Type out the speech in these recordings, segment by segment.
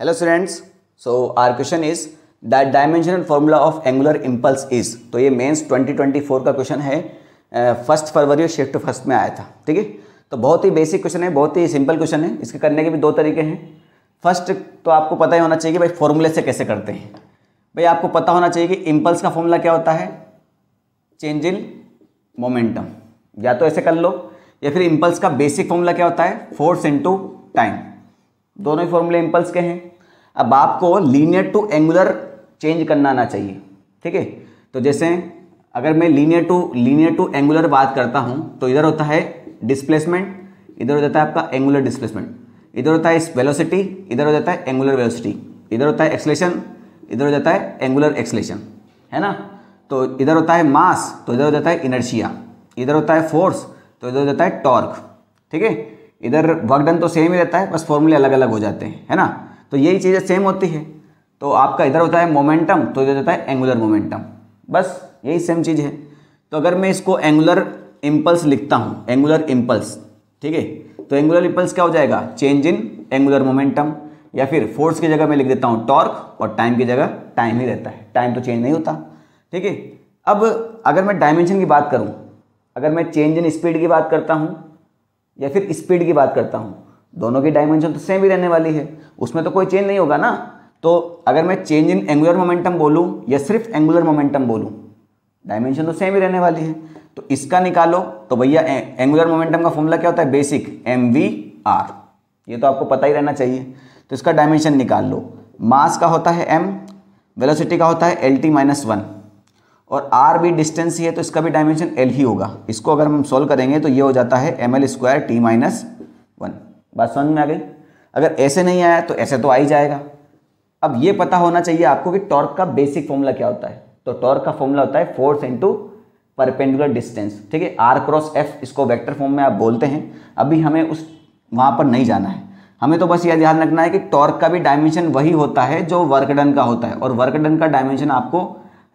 hello students so our question is that dimensional formula of angular impulse is तो ये mains 2024 का question है first फरवरी और shift first में आया था ठीक है तो बहुत ही बेसिक क्वेश्चन है बहुत ही सिंपल क्वेश्चन है इसके करने के भी दो तरीके हैं फर्स्ट तो आपको पता ही होना चाहिए कि भाई फॉर्मूले से कैसे करते हैं भाई आपको पता होना चाहिए कि इम्पल्स का फॉर्मूला क्या होता है चेंज इन मोमेंटम या तो ऐसे कर लो या फिर इम्पल्स का बेसिक फॉर्मूला क्या होता है फोर्स इंटू टाइम दोनों ही फॉर्मूले इम्पल्स के हैं अब आपको लीनियर टू एंगुलर चेंज करना आना चाहिए ठीक है तो जैसे अगर मैं linear to linear to angular बात करता हूँ तो इधर होता है डिस्प्लेसमेंट इधर हो जाता है आपका एंगुलर डिस्प्लेसमेंट इधर होता है वेलोसिटी इधर हो जाता है एंगुलर वेलोसिटी इधर होता है एक्सलेशन इधर हो जाता है एंगुलर एक्सलेशन है ना तो इधर होता है मास तो इधर हो जाता है इनर्शिया इधर होता है फोर्स तो इधर हो जाता है टॉर्क ठीक है इधर वर्क डन तो सेम ही रहता है बस फॉर्मूले अलग अलग हो जाते हैं है ना तो यही चीज़ें सेम होती है तो आपका इधर होता है मोमेंटम तो इधर होता है एंगुलर मोमेंटम बस यही सेम चीज़ है तो अगर मैं इसको एंगुलर इम्पल्स लिखता हूँ एंगुलर इम्पल्स ठीक है तो एंगुलर इम्पल्स क्या हो जाएगा चेंज इन एंगुलर मोमेंटम या फिर फोर्स की जगह मैं लिख देता हूँ टॉर्क और टाइम की जगह टाइम ही रहता है टाइम तो चेंज नहीं होता ठीक है अब अगर मैं डायमेंशन की बात करूँ अगर मैं चेंज इन स्पीड की बात करता हूँ या फिर स्पीड की बात करता हूँ दोनों की डायमेंशन तो सेम ही रहने वाली है उसमें तो कोई चेंज नहीं होगा ना तो अगर मैं चेंज इन एंगुलर मोमेंटम बोलूँ या सिर्फ एंगुलर मोमेंटम बोलूँ डायमेंशन तो सेम ही रहने वाली है तो इसका निकालो तो भैया एंगुलर मोमेंटम का फॉर्मूला क्या होता है बेसिक एम वी आर ये तो आपको पता ही रहना चाहिए तो इसका डायमेंशन निकाल लो मास का होता है एम वेलोसिटी का होता है एल टी माइनस वन और आर भी डिस्टेंस ही है तो इसका भी डायमेंशन एल ही होगा इसको अगर हम सोल्व करेंगे तो ये हो जाता है M L square T minus one बात समझ में आ गई अगर ऐसे नहीं आया तो ऐसे तो आ ही जाएगा अब ये पता होना चाहिए आपको कि टॉर्क का बेसिक फॉर्मूला क्या होता है तो टॉर्क का फॉर्मूला होता है फोर्स इंटू परपेंडिकुलर डिस्टेंस ठीक है आर क्रॉस एफ इसको वैक्टर फॉर्म में आप बोलते हैं अभी हमें उस वहाँ पर नहीं जाना है हमें तो बस यह ध्यान रखना है कि टॉर्क का भी डायमेंशन वही होता है जो वर्कडन का होता है और वर्कडन का डायमेंशन आपको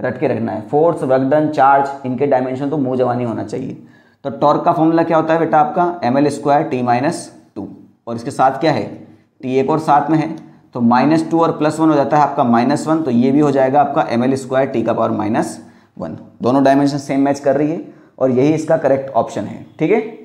रट के रखना है फोर्स वर्कडन चार्ज इनके डायमेंशन तो मुँह जवानी होना चाहिए तो टॉर्क का फॉर्मूला क्या होता है बेटा आपका M L square T minus two और इसके साथ क्या है टी एक और साथ में है तो माइनस टू और प्लस वन हो जाता है आपका माइनस वन तो ये भी हो जाएगा आपका एम एल स्क्वायर टी का पावर माइनस वन दोनों डायमेंशन सेम मैच कर रही है और यही इसका करेक्ट ऑप्शन है ठीक है